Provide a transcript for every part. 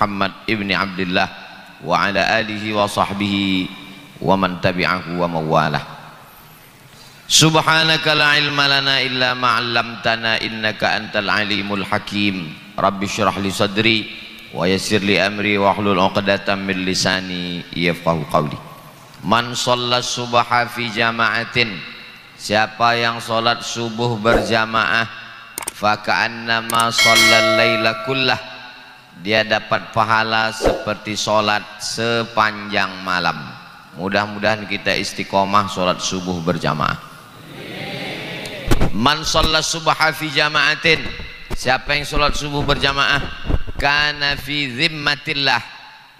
Muhammad ibni Abdullah wa ala alihi wa sahbihi wa man tabi'ahu wa mawalah Subhanaka la ilma lana illa ma'allamtana innaka antal alimul hakim Rabbi syrah li sadri wa yassir li amri wa hlul uqdatan min lisani yafqahu qawli Man subaha fi jama'atin Siapa yang sholat subuh berjamaah Faka'annama sholat layla kullah dia dapat pahala seperti solat sepanjang malam mudah-mudahan kita istiqomah solat subuh berjamaah man sholat subha fi jama'atin siapa yang solat subuh berjamaah kana fi zimmatillah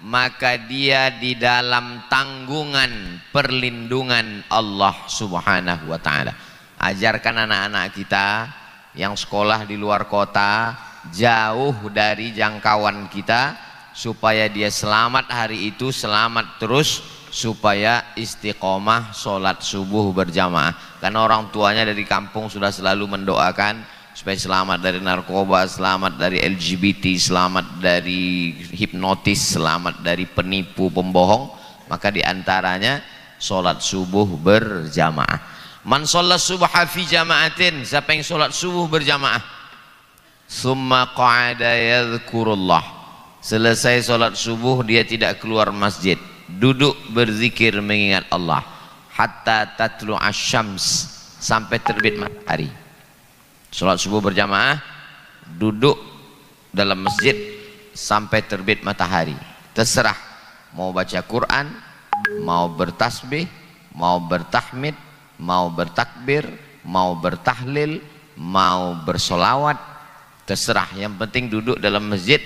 maka dia di dalam tanggungan perlindungan Allah subhanahu wa ta'ala ajarkan anak-anak kita yang sekolah di luar kota jauh dari jangkauan kita supaya dia selamat hari itu selamat terus supaya istiqomah sholat subuh berjamaah karena orang tuanya dari kampung sudah selalu mendoakan supaya selamat dari narkoba, selamat dari LGBT, selamat dari hipnotis, selamat dari penipu, pembohong maka diantaranya sholat subuh berjamaah man sholat subuh hafi jamaatin siapa yang sholat subuh berjamaah summa qa'ada yadhkurullah selesai sholat subuh dia tidak keluar masjid duduk berzikir mengingat Allah hatta tatlu asyams sampai terbit matahari sholat subuh berjamaah duduk dalam masjid sampai terbit matahari terserah mau baca Quran mau bertasbih mau bertahmid mau bertakbir mau bertahlil mau bersolawat terserah yang penting duduk dalam masjid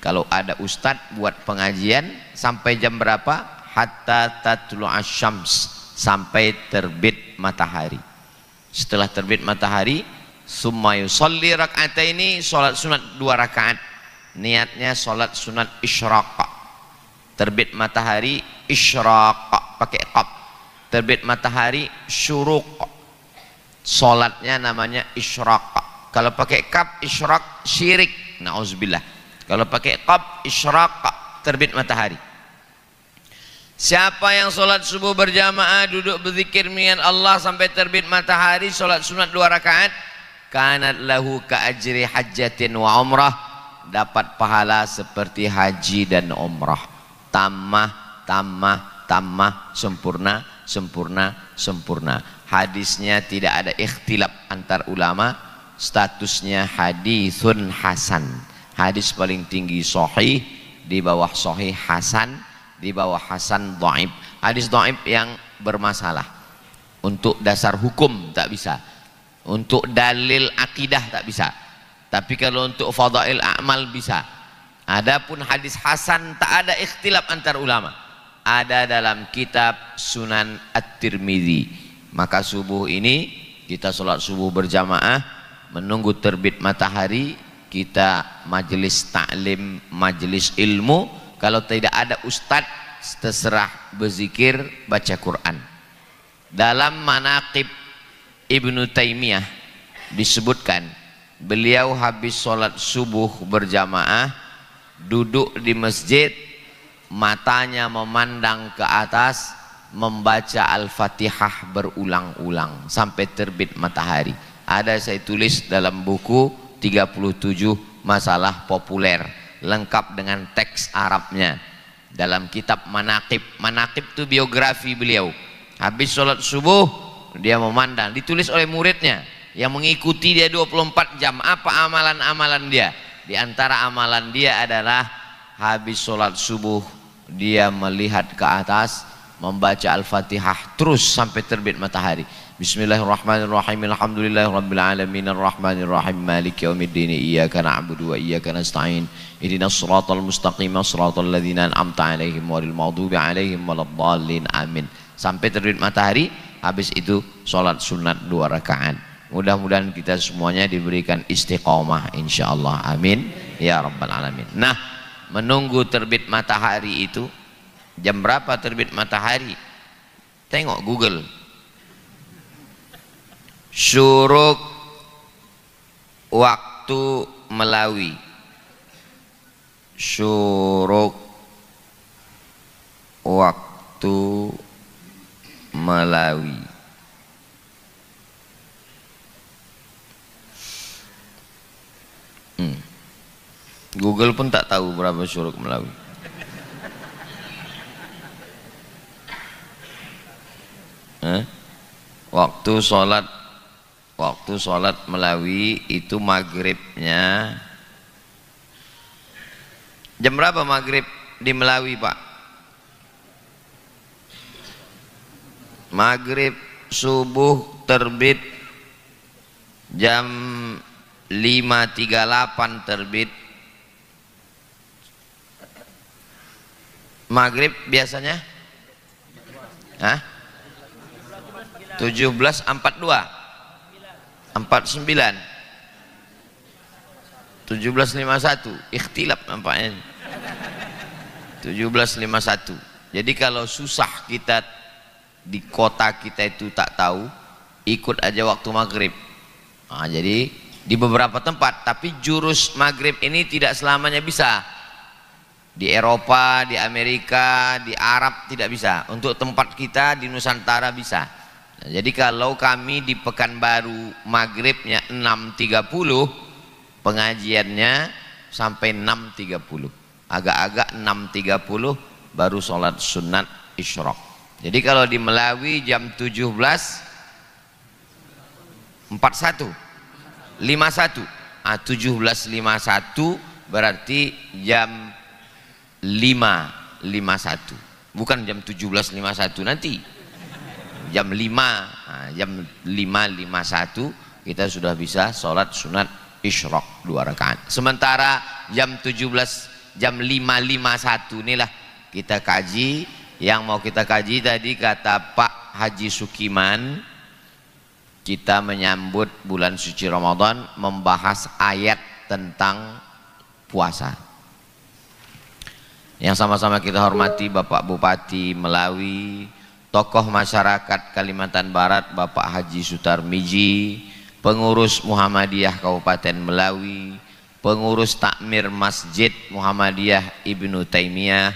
kalau ada ustadz buat pengajian sampai jam berapa hatta tatlu asyams sampai terbit matahari setelah terbit matahari sumayu yusalli rakaat ini solat sunat dua rakaat niatnya solat sunat isyraq terbit matahari isyraq pakai kop. terbit matahari syuruq Solatnya namanya isyraq kalau pakai kap isyrak syirik. Nauzubillah. Kalau pakai kap isyrak terbit matahari. Siapa yang solat subuh berjamaah duduk berzikir mengingat Allah sampai terbit matahari solat sunat dua rakaat kanat lahu kaajri hajjatin wa umrah dapat pahala seperti haji dan umrah tamah tamah tamah sempurna sempurna sempurna hadisnya tidak ada ikhtilaf antar ulama statusnya hadisun hasan hadis paling tinggi sahih di bawah sahih hasan di bawah hasan dhaif hadis dhaif yang bermasalah untuk dasar hukum tak bisa untuk dalil akidah tak bisa tapi kalau untuk fadail amal bisa adapun hadis hasan tak ada ikhtilaf antar ulama ada dalam kitab Sunan At-Tirmidzi maka subuh ini kita sholat subuh berjamaah menunggu terbit matahari kita majelis taklim majelis ilmu kalau tidak ada ustadz terserah berzikir baca Quran dalam manaqib Ibnu Taimiyah disebutkan beliau habis sholat subuh berjamaah duduk di masjid matanya memandang ke atas membaca Al-Fatihah berulang-ulang sampai terbit matahari ada saya tulis dalam buku 37 masalah populer lengkap dengan teks Arabnya dalam kitab manakib manakib itu biografi beliau habis sholat subuh dia memandang ditulis oleh muridnya yang mengikuti dia 24 jam apa amalan-amalan dia di antara amalan dia adalah habis sholat subuh dia melihat ke atas membaca al-fatihah terus sampai terbit matahari Bismillahirrahmanirrahim. Alhamdulillahirabbil alamin arrahmanirrahim maliki yaumiddin iyyaka na'budu wa iyyaka nasta'in. Ihdinash shiratal mustaqim Shiratal ladzina an'amta 'alaihim ghairil maghdubi 'alaihim waladdallin. Amin. Sampai terbit matahari, habis itu salat sunat dua rakaat. Mudah-mudahan kita semuanya diberikan istiqomah insyaallah. Amin. Ya rabbal alamin. Nah, menunggu terbit matahari itu jam berapa terbit matahari? Tengok Google syuruk waktu melawi syuruk waktu melawi hmm. Google pun tak tahu berapa syuruk melawi eh? waktu sholat waktu sholat melawi itu maghribnya jam berapa maghrib di Melawi pak maghrib subuh terbit jam 5.38 terbit maghrib biasanya Hah? 17.42 49 1751 ikhtilaf nampaknya 1751 jadi kalau susah kita di kota kita itu tak tahu ikut aja waktu maghrib nah, jadi di beberapa tempat tapi jurus maghrib ini tidak selamanya bisa di Eropa, di Amerika, di Arab tidak bisa untuk tempat kita di Nusantara bisa Nah, jadi kalau kami di Pekanbaru maghribnya 6.30 pengajiannya sampai 6.30 agak-agak 6.30 baru sholat sunat isyrok jadi kalau di Melawi jam 17 41 51 ah, 17.51 berarti jam 5.51 bukan jam 17.51 nanti jam 5 jam 5.51 kita sudah bisa sholat sunat isyrok dua rakaat sementara jam 17 jam 5.51 inilah kita kaji yang mau kita kaji tadi kata Pak Haji Sukiman kita menyambut bulan suci Ramadan membahas ayat tentang puasa yang sama-sama kita hormati Bapak Bupati Melawi tokoh masyarakat Kalimantan Barat Bapak Haji Sutarmiji, pengurus Muhammadiyah Kabupaten Melawi, pengurus takmir Masjid Muhammadiyah Ibnu Taimiyah,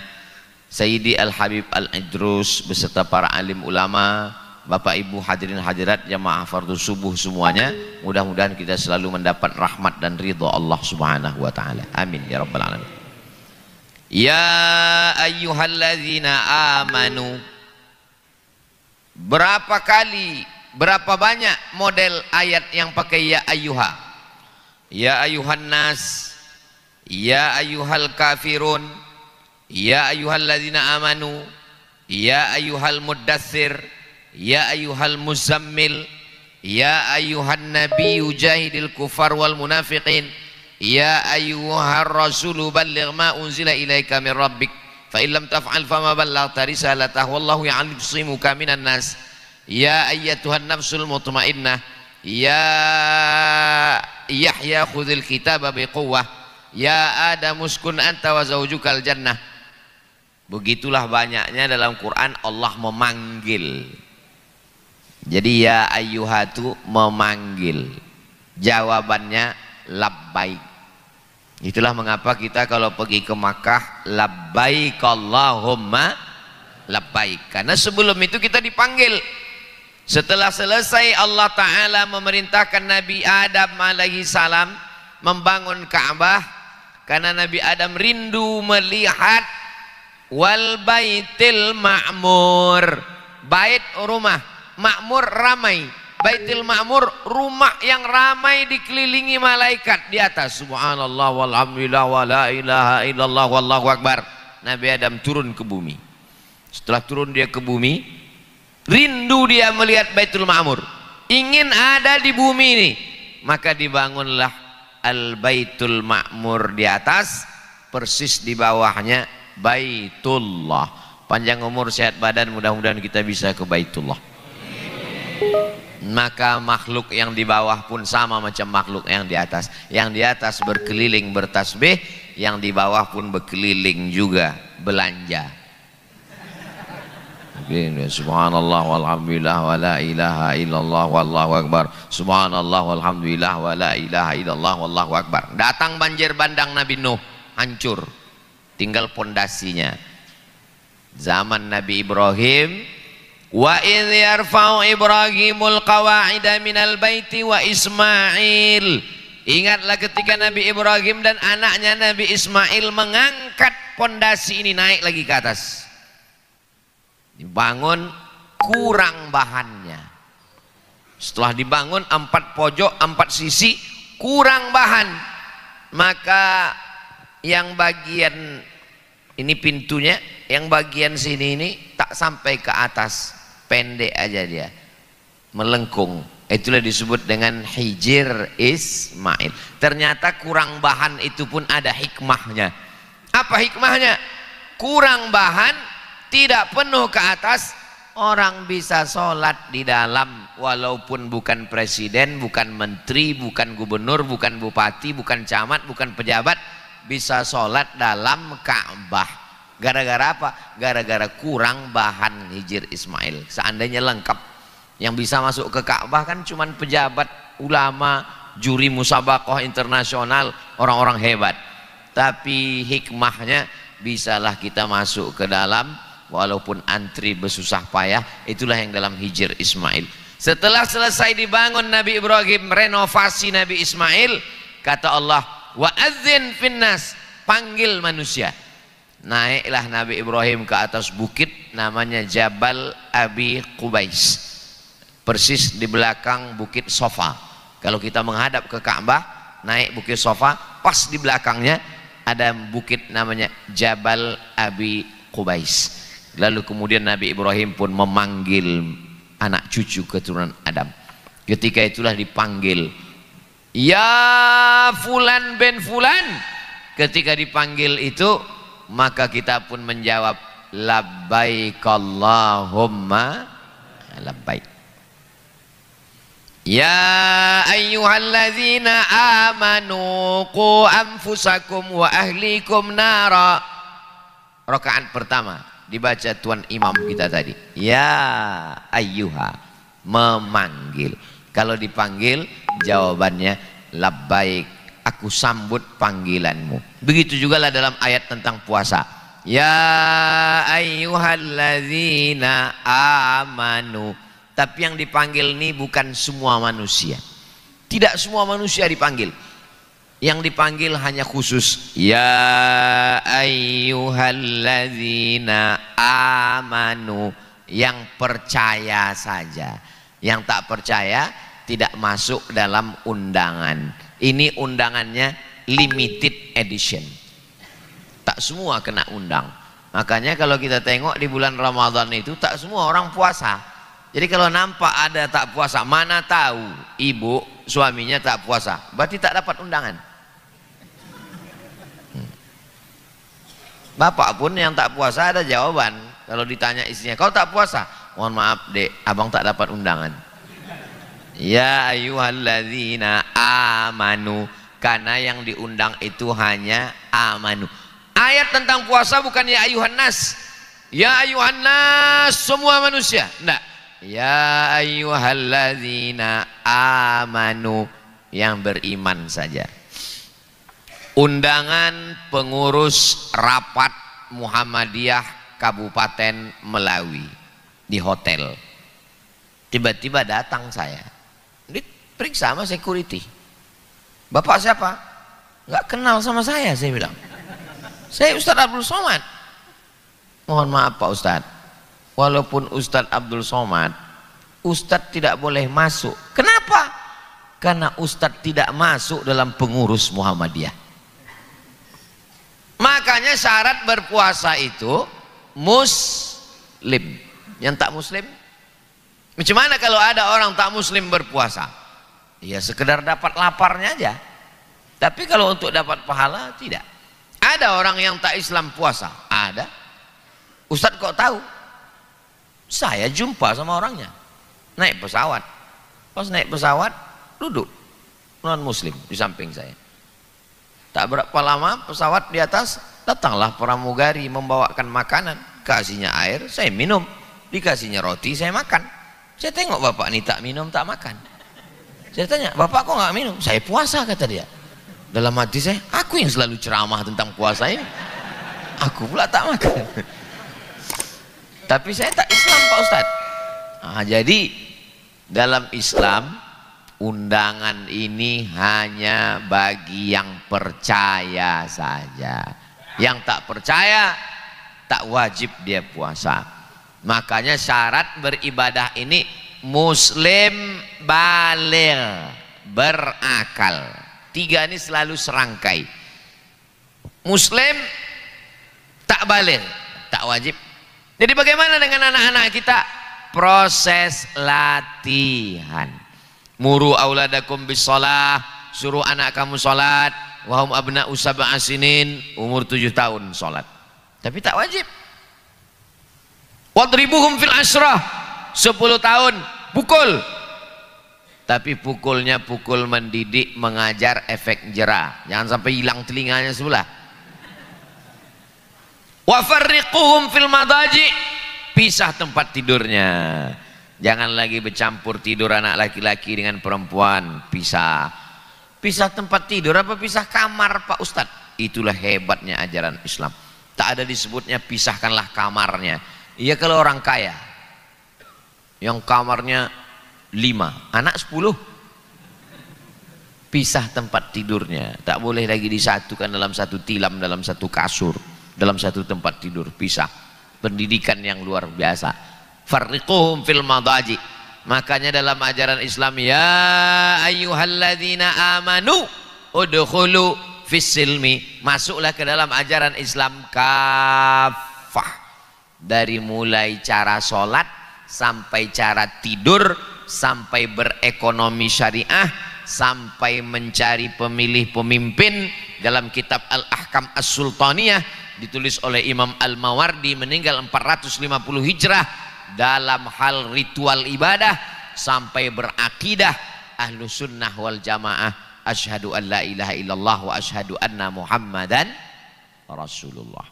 Sayyidi Al-Habib Al-Idrus beserta para alim ulama, Bapak Ibu hadirin hadirat jamaah fardu subuh semuanya, mudah-mudahan kita selalu mendapat rahmat dan ridho Allah Subhanahu wa taala. Amin ya rabbal alamin. Ya ayyuhalladzina amanu Berapa kali, berapa banyak model ayat yang pakai ya ayuha? Ya ayuhan nas, ya ayuhal kafirun, ya ayuhal ladina amanu, ya ayuhal mudasir, ya ayuhal muzammil, ya ayuhan nabi jahidil kufar wal munafiqin, ya ayuhal rasulu balligh ma unzila ilaika min rabbik fa illam taf'al fama ballaghta risalatahu wallahu ya'lamuka minan nas ya ayyatuhan nafsul mutmainnah ya Yahya khudil kitaba biquwwah ya Adam uskun anta wa zaujukal jannah begitulah banyaknya dalam Quran Allah memanggil jadi ya ayyuhatu memanggil jawabannya labbaik Itulah mengapa kita kalau pergi ke Makkah labbaik Allahumma labbaik. Karena sebelum itu kita dipanggil. Setelah selesai Allah Ta'ala memerintahkan Nabi Adam alaihi salam membangun Ka'bah karena Nabi Adam rindu melihat wal baitil ma'mur bait rumah makmur ramai Baitul Ma'mur rumah yang ramai dikelilingi malaikat di atas subhanallah walhamdulillah wala ilaha illallah wallahu akbar Nabi Adam turun ke bumi setelah turun dia ke bumi rindu dia melihat Baitul Ma'mur ingin ada di bumi ini maka dibangunlah Al Baitul Ma'mur di atas persis di bawahnya Baitullah panjang umur sehat badan mudah-mudahan kita bisa ke Baitullah maka makhluk yang di bawah pun sama macam makhluk yang di atas yang di atas berkeliling bertasbih yang di bawah pun berkeliling juga belanja Begini, subhanallah walhamdulillah wa la ilaha illallah wallahu akbar subhanallah walhamdulillah wa la ilaha illallah wallahu akbar datang banjir bandang Nabi Nuh hancur tinggal pondasinya zaman Nabi Ibrahim Wa idh yarfa'u Ibrahimul qawa'ida minal baiti wa Ismail. Ingatlah ketika Nabi Ibrahim dan anaknya Nabi Ismail mengangkat pondasi ini naik lagi ke atas. Dibangun kurang bahannya. Setelah dibangun empat pojok, empat sisi, kurang bahan. Maka yang bagian ini pintunya, yang bagian sini ini tak sampai ke atas pendek aja dia melengkung itulah disebut dengan hijir Ismail ternyata kurang bahan itu pun ada hikmahnya apa hikmahnya kurang bahan tidak penuh ke atas orang bisa sholat di dalam walaupun bukan presiden bukan menteri bukan gubernur bukan bupati bukan camat bukan pejabat bisa sholat dalam Ka'bah Gara-gara apa? Gara-gara kurang bahan hijir Ismail. Seandainya lengkap. Yang bisa masuk ke Ka'bah kan cuma pejabat, ulama, juri musabakoh internasional, orang-orang hebat. Tapi hikmahnya bisalah kita masuk ke dalam walaupun antri bersusah payah. Itulah yang dalam hijir Ismail. Setelah selesai dibangun Nabi Ibrahim renovasi Nabi Ismail, kata Allah, wa azin finnas, panggil manusia naiklah Nabi Ibrahim ke atas bukit namanya Jabal Abi Qubais persis di belakang bukit Sofa kalau kita menghadap ke Ka'bah naik bukit Sofa pas di belakangnya ada bukit namanya Jabal Abi Qubais lalu kemudian Nabi Ibrahim pun memanggil anak cucu keturunan Adam ketika itulah dipanggil ya fulan bin fulan ketika dipanggil itu maka kita pun menjawab labbaik Allahumma ya, labbaik Ya ayyuhallazina amanu qu anfusakum wa ahlikum nara Rakaat pertama dibaca tuan imam kita tadi Ya ayyuha memanggil kalau dipanggil jawabannya labbaik aku sambut panggilanmu. Begitu juga lah dalam ayat tentang puasa. Ya ayyuhalladzina amanu. Tapi yang dipanggil ini bukan semua manusia. Tidak semua manusia dipanggil. Yang dipanggil hanya khusus ya ayyuhalladzina amanu yang percaya saja. Yang tak percaya tidak masuk dalam undangan. Ini undangannya limited edition. Tak semua kena undang. Makanya kalau kita tengok di bulan Ramadan itu tak semua orang puasa. Jadi kalau nampak ada tak puasa, mana tahu ibu suaminya tak puasa, berarti tak dapat undangan. Hmm. Bapak pun yang tak puasa ada jawaban. Kalau ditanya istrinya, kau tak puasa? Mohon maaf dek, abang tak dapat undangan. Ya ayuhalladzina amanu karena yang diundang itu hanya amanu. Ayat tentang puasa bukan ya ayuhan nas. Ya ayuhan nas semua manusia. Tidak. Ya ayuhalladzina amanu yang beriman saja. Undangan pengurus rapat Muhammadiyah Kabupaten Melawi di hotel. Tiba-tiba datang saya Periksa sama security. Bapak siapa? Gak kenal sama saya, saya bilang. Saya Ustadz Abdul Somad. Mohon maaf Pak Ustadz. Walaupun Ustadz Abdul Somad, Ustadz tidak boleh masuk. Kenapa? Karena Ustadz tidak masuk dalam pengurus Muhammadiyah. Makanya syarat berpuasa itu muslim. Yang tak muslim? Bagaimana kalau ada orang tak muslim berpuasa? Ya sekedar dapat laparnya aja. Tapi kalau untuk dapat pahala tidak. Ada orang yang tak Islam puasa, ada. Ustadz kok tahu? Saya jumpa sama orangnya. Naik pesawat. Pas naik pesawat, duduk. Non muslim di samping saya. Tak berapa lama pesawat di atas datanglah pramugari membawakan makanan. Kasihnya air, saya minum. Dikasihnya roti, saya makan. Saya tengok bapak ini tak minum, tak makan. Saya tanya, bapak kok nggak minum? Saya puasa kata dia. Dalam hati saya, aku yang selalu ceramah tentang puasa ini. Aku pula tak makan. Tapi saya tak Islam Pak Ustadz. Nah, jadi dalam Islam undangan ini hanya bagi yang percaya saja. Yang tak percaya tak wajib dia puasa. Makanya syarat beribadah ini muslim balir berakal tiga ini selalu serangkai muslim tak balir tak wajib jadi bagaimana dengan anak-anak kita proses latihan muru auladakum bisalah suruh anak kamu sholat wahum abna usaba asinin umur tujuh tahun sholat tapi tak wajib wadribuhum fil asrah 10 tahun pukul tapi pukulnya pukul mendidik mengajar efek jerah jangan sampai hilang telinganya sebelah wafarriquhum fil madaji pisah tempat tidurnya jangan lagi bercampur tidur anak laki-laki dengan perempuan pisah pisah tempat tidur apa pisah kamar pak Ustad. itulah hebatnya ajaran Islam tak ada disebutnya pisahkanlah kamarnya iya kalau orang kaya yang kamarnya lima anak sepuluh pisah tempat tidurnya tak boleh lagi disatukan dalam satu tilam dalam satu kasur dalam satu tempat tidur pisah pendidikan yang luar biasa farriquhum fil madaji makanya dalam ajaran Islam ya ayyuhalladzina amanu udkhulu fis masuklah ke dalam ajaran Islam kafah dari mulai cara sholat sampai cara tidur, sampai berekonomi syariah, sampai mencari pemilih pemimpin dalam kitab Al-Ahkam As-Sultaniyah ditulis oleh Imam Al-Mawardi meninggal 450 Hijrah dalam hal ritual ibadah sampai berakidah ahlu sunnah wal jamaah asyhadu an la ilaha illallah wa asyhadu anna muhammadan rasulullah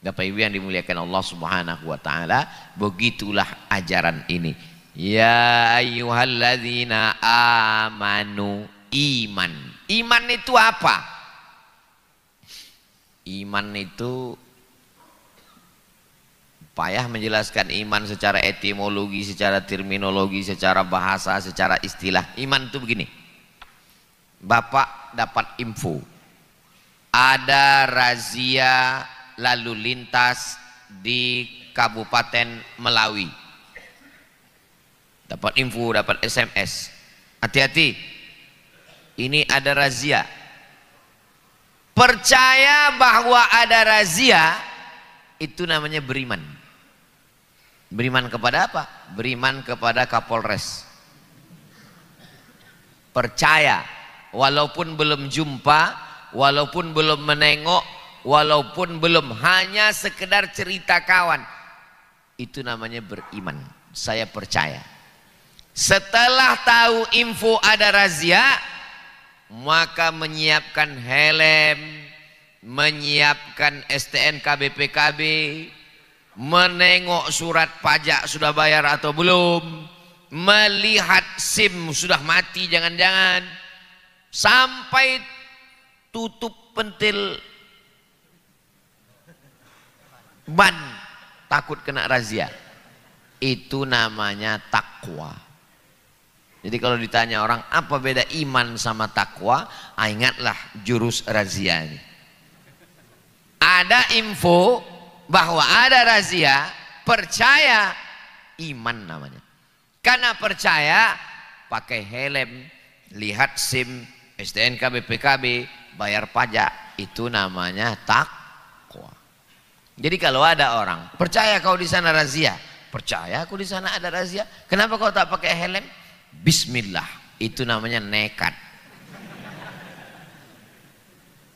Bapak Ibu yang dimuliakan Allah Subhanahu wa taala, begitulah ajaran ini. Ya ayyuhalladzina amanu iman. Iman itu apa? Iman itu payah menjelaskan iman secara etimologi, secara terminologi, secara bahasa, secara istilah. Iman itu begini. Bapak dapat info. Ada razia lalu lintas di Kabupaten Melawi. Dapat info, dapat SMS. Hati-hati. Ini ada razia. Percaya bahwa ada razia itu namanya beriman. Beriman kepada apa? Beriman kepada Kapolres. Percaya walaupun belum jumpa, walaupun belum menengok, walaupun belum hanya sekedar cerita kawan itu namanya beriman saya percaya setelah tahu info ada razia maka menyiapkan helm menyiapkan STNK BPKB, menengok surat pajak sudah bayar atau belum melihat SIM sudah mati jangan-jangan sampai tutup pentil ban takut kena razia. Itu namanya takwa. Jadi kalau ditanya orang apa beda iman sama takwa, ah, ingatlah jurus razia ini. Ada info bahwa ada razia, percaya iman namanya. Karena percaya pakai helm, lihat SIM, STNK, BPKB, bayar pajak, itu namanya tak jadi kalau ada orang, percaya kau di sana razia, percaya aku di sana ada razia, kenapa kau tak pakai helm? Bismillah, itu namanya nekat.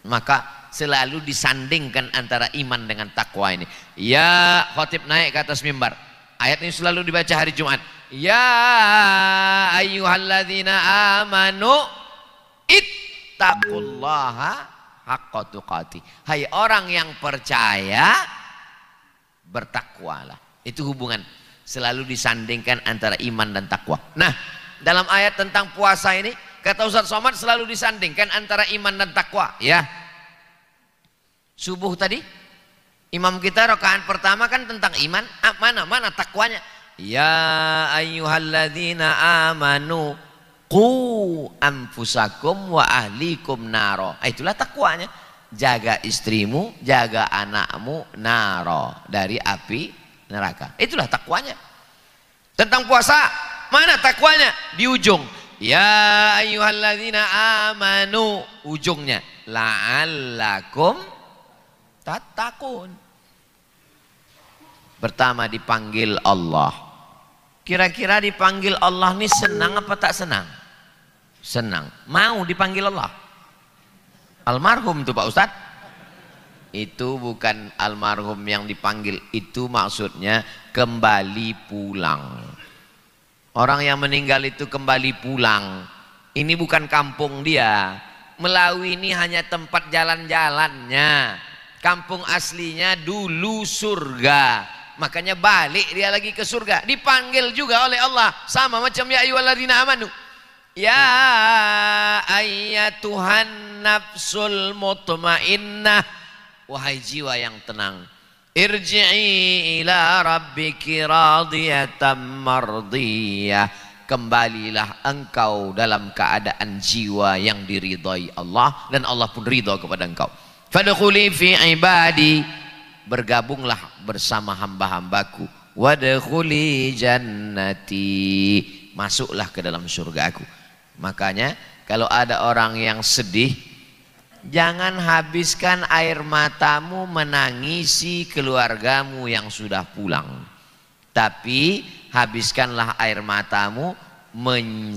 Maka selalu disandingkan antara iman dengan takwa ini. Ya khotib naik ke atas mimbar. Ayat ini selalu dibaca hari Jumat. Ya ayyuhalladzina amanu ittaqullaha haqqa Hai orang yang percaya bertakwalah. Itu hubungan selalu disandingkan antara iman dan takwa. Nah, dalam ayat tentang puasa ini kata Ustaz Somad selalu disandingkan antara iman dan takwa, ya. Subuh tadi imam kita rokaan pertama kan tentang iman, mana mana takwanya. Ya ayyuhalladzina amanu ku anfusakum wa ahlikum naro. Ah, itulah takwanya. Jaga istrimu, jaga anakmu naro dari api neraka. Itulah takwanya. Tentang puasa, mana takwanya? Di ujung. Ya ayyuhalladzina amanu ujungnya la'allakum tatakun. Pertama dipanggil Allah. Kira-kira dipanggil Allah ini senang apa tak senang? Senang. Mau dipanggil Allah? Almarhum tuh Pak Ustadz. Itu bukan almarhum yang dipanggil. Itu maksudnya kembali pulang. Orang yang meninggal itu kembali pulang. Ini bukan kampung dia. Melawi ini hanya tempat jalan-jalannya. Kampung aslinya dulu surga Makanya balik dia lagi ke surga. Dipanggil juga oleh Allah. Sama macam ya ayyuhalladzina amanu. Ya ayyatuhan nafsul mutmainnah. Wahai jiwa yang tenang. Irji'i ila rabbiki radiyatan mardiyah. Kembalilah engkau dalam keadaan jiwa yang diridhai Allah dan Allah pun ridha kepada engkau. Fadkhuli fi ibadi bergabunglah bersama hamba-hambaku wadkhuli jannati masuklah ke dalam surgaku makanya kalau ada orang yang sedih jangan habiskan air matamu menangisi keluargamu yang sudah pulang tapi habiskanlah air matamu men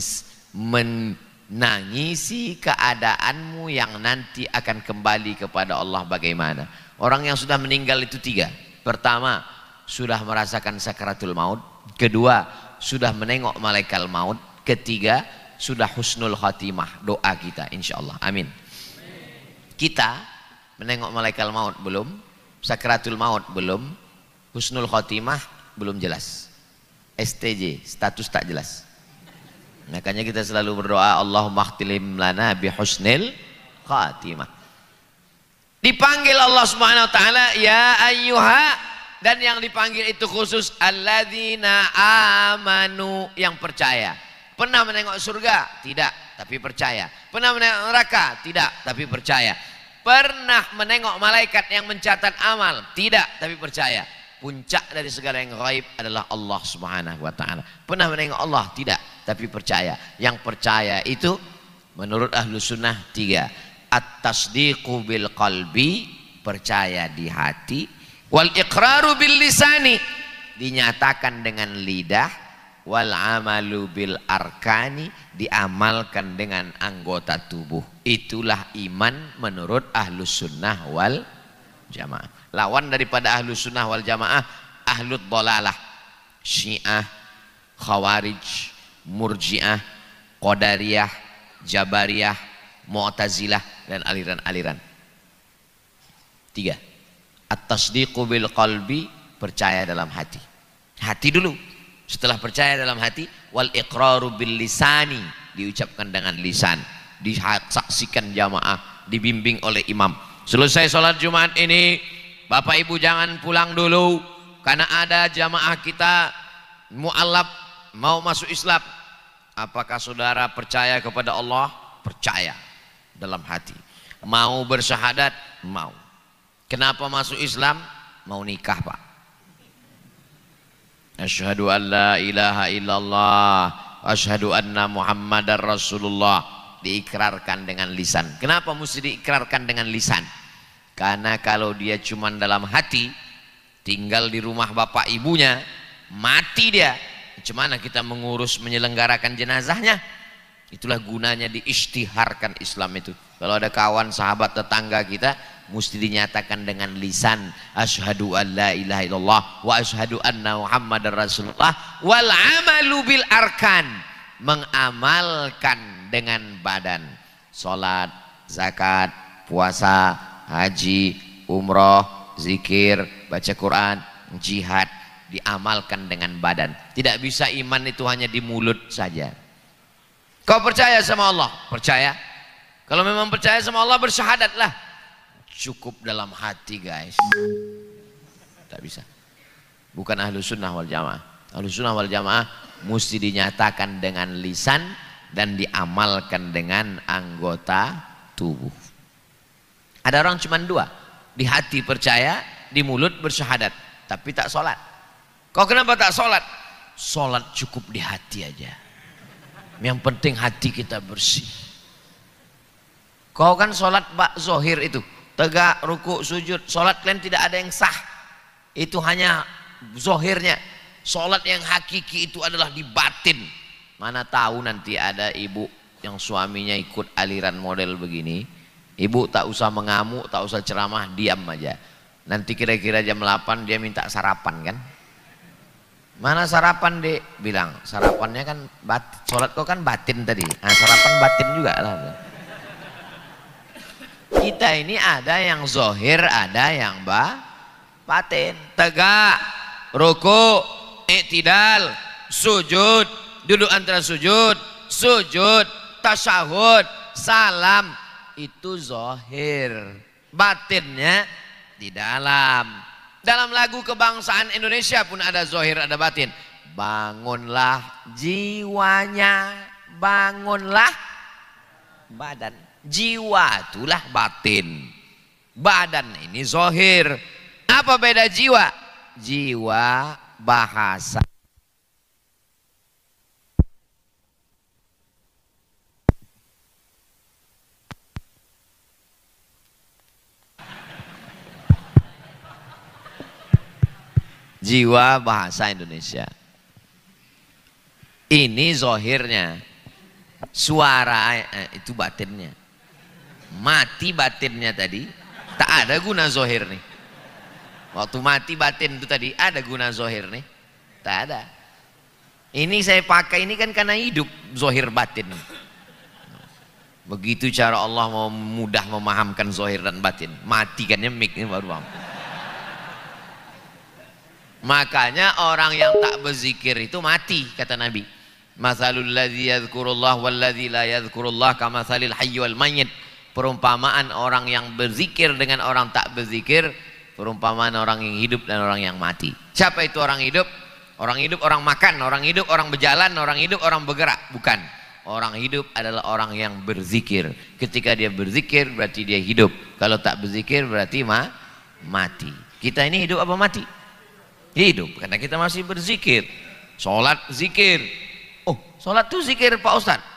menangisi keadaanmu yang nanti akan kembali kepada Allah bagaimana Orang yang sudah meninggal itu tiga. Pertama, sudah merasakan sakaratul maut. Kedua, sudah menengok malaikat maut. Ketiga, sudah husnul khatimah doa kita insya Allah. Amin. Kita menengok malaikat maut belum, Sakaratul maut belum, husnul khatimah belum jelas. STJ status tak jelas. Makanya kita selalu berdoa Allahumma khtilim lana bi husnil khatimah. Dipanggil Allah Subhanahu wa taala ya ayyuha dan yang dipanggil itu khusus alladzina amanu yang percaya. Pernah menengok surga? Tidak, tapi percaya. Pernah menengok neraka? Tidak, tapi percaya. Pernah menengok malaikat yang mencatat amal? Tidak, tapi percaya. Puncak dari segala yang gaib adalah Allah Subhanahu wa taala. Pernah menengok Allah? Tidak, tapi percaya. Yang percaya itu menurut ahlu sunnah tiga atas tasdiqu bil qalbi percaya di hati wal iqraru bil lisani dinyatakan dengan lidah wal amalu bil arkani diamalkan dengan anggota tubuh itulah iman menurut ahlus sunnah wal jamaah lawan daripada ahlus sunnah wal jamaah ahlut dolalah syiah khawarij murjiah qadariyah jabariyah Mu'tazilah dan aliran-aliran. Tiga. At-tasdiqu bil qalbi, percaya dalam hati. Hati dulu. Setelah percaya dalam hati, wal iqraru bil lisani, diucapkan dengan lisan, disaksikan jamaah, dibimbing oleh imam. Selesai sholat Jumat ini, Bapak Ibu jangan pulang dulu karena ada jamaah kita mualaf mau masuk Islam. Apakah saudara percaya kepada Allah? Percaya dalam hati. Mau bersyahadat? Mau. Kenapa masuk Islam? Mau nikah pak. Asyhadu an ilaha illallah. Asyhadu anna Muhammadar Rasulullah. Diikrarkan dengan lisan. Kenapa mesti diikrarkan dengan lisan? Karena kalau dia cuman dalam hati, tinggal di rumah bapak ibunya, mati dia. Cemana kita mengurus menyelenggarakan jenazahnya? Itulah gunanya diistiharkan Islam itu. Kalau ada kawan, sahabat, tetangga kita, mesti dinyatakan dengan lisan. Ashadu an la ilaha illallah wa ashadu anna Muhammad rasulullah wal amalu bil arkan. Mengamalkan dengan badan. Salat, zakat, puasa, haji, umroh, zikir, baca Quran, jihad. Diamalkan dengan badan. Tidak bisa iman itu hanya di mulut saja Kau percaya sama Allah? Percaya. Kalau memang percaya sama Allah bersyahadatlah. Cukup dalam hati guys. Tak bisa. Bukan ahlu sunnah wal jamaah. Ahlu sunnah wal jamaah mesti dinyatakan dengan lisan dan diamalkan dengan anggota tubuh. Ada orang cuma dua. Di hati percaya, di mulut bersyahadat. Tapi tak sholat. Kau kenapa tak sholat? Sholat cukup di hati aja. Yang penting hati kita bersih. Kau kan sholat pak zohir itu. Tegak, ruku, sujud. Sholat kalian tidak ada yang sah. Itu hanya zohirnya. Sholat yang hakiki itu adalah di batin. Mana tahu nanti ada ibu yang suaminya ikut aliran model begini. Ibu tak usah mengamuk, tak usah ceramah, diam aja. Nanti kira-kira jam 8 dia minta sarapan kan. Mana sarapan dek? Bilang, sarapannya kan batin, sholat kok kan batin tadi. Nah, sarapan batin juga lah. Kita ini ada yang zohir, ada yang ba, batin. Tegak, ruku, iktidal, sujud, duduk antara sujud, sujud, tasyahud, salam. Itu zohir. Batinnya di dalam. Dalam lagu kebangsaan Indonesia pun ada zohir, ada batin. Bangunlah jiwanya, bangunlah badan. Jiwa itulah batin. Badan ini zohir. Apa beda jiwa? Jiwa bahasa. jiwa bahasa Indonesia. Ini zohirnya, suara eh, itu batinnya. Mati batinnya tadi, tak ada guna zohir nih. Waktu mati batin itu tadi ada guna zohir nih, tak ada. Ini saya pakai ini kan karena hidup zohir batin. Begitu cara Allah mau mudah memahamkan zohir dan batin. Matikannya mic ini baru paham. Makanya orang yang tak berzikir itu mati kata Nabi. Masalul ladzi yadhkurullah wal ladzi la yadhkurullah kamasalil hayy wal mayyit. Perumpamaan orang yang berzikir dengan orang tak berzikir, perumpamaan orang yang hidup dan orang yang mati. Siapa itu orang hidup? Orang hidup orang makan, orang hidup orang berjalan, orang hidup orang bergerak, bukan. Orang hidup adalah orang yang berzikir. Ketika dia berzikir berarti dia hidup. Kalau tak berzikir berarti ma mati. Kita ini hidup apa mati? hidup karena kita masih berzikir sholat zikir oh sholat itu zikir Pak Ustadz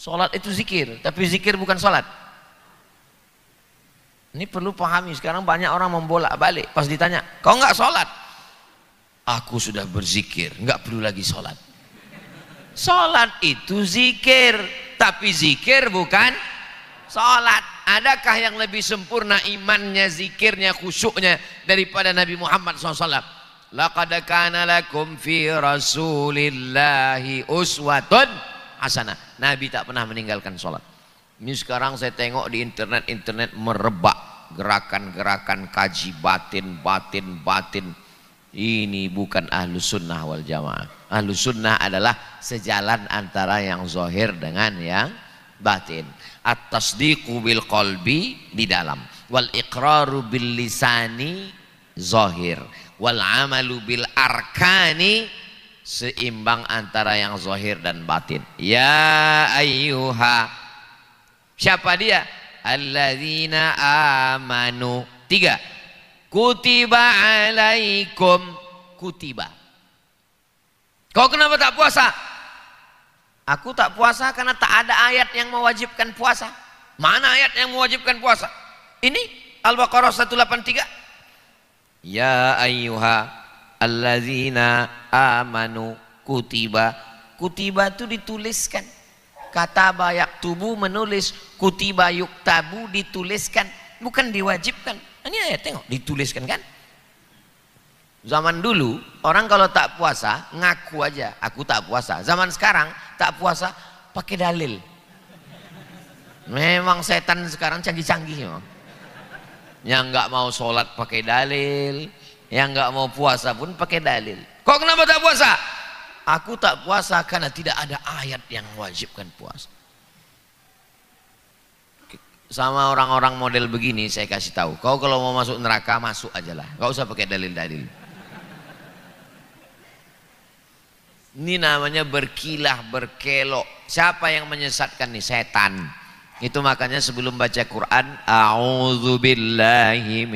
sholat itu zikir tapi zikir bukan sholat ini perlu pahami sekarang banyak orang membolak balik pas ditanya kau nggak sholat aku sudah berzikir nggak perlu lagi sholat sholat itu zikir tapi zikir bukan sholat adakah yang lebih sempurna imannya zikirnya khusyuknya daripada Nabi Muhammad SAW Laqad kana lakum fi rasulillahi uswatun hasanah. Nabi tak pernah meninggalkan sholat. Ini sekarang saya tengok di internet-internet merebak gerakan-gerakan kaji batin, batin, batin. Ini bukan ahlu sunnah wal jamaah. Ahlu sunnah adalah sejalan antara yang zohir dengan yang batin. Atas di bil qalbi di dalam. Wal iqraru bil lisani zohir wal amalu bil arkani seimbang antara yang zahir dan batin ya ayyuha siapa dia alladzina amanu tiga kutiba alaikum kutiba kau kenapa tak puasa aku tak puasa karena tak ada ayat yang mewajibkan puasa mana ayat yang mewajibkan puasa ini Al-Baqarah 183 Ya ayyuha allazina amanu kutiba. Kutiba itu dituliskan. Kata bayak tubuh menulis kutiba tabu dituliskan. Bukan diwajibkan. Ini ya tengok dituliskan kan. Zaman dulu orang kalau tak puasa ngaku aja aku tak puasa. Zaman sekarang tak puasa pakai dalil. Memang setan sekarang canggih-canggih yang nggak mau sholat pakai dalil yang nggak mau puasa pun pakai dalil kok kenapa tak puasa aku tak puasa karena tidak ada ayat yang wajibkan puasa sama orang-orang model begini saya kasih tahu kau kalau mau masuk neraka masuk aja lah, gak usah pakai dalil-dalil ini namanya berkilah berkelok siapa yang menyesatkan nih setan itu makanya sebelum baca Quran, a'udzubillahi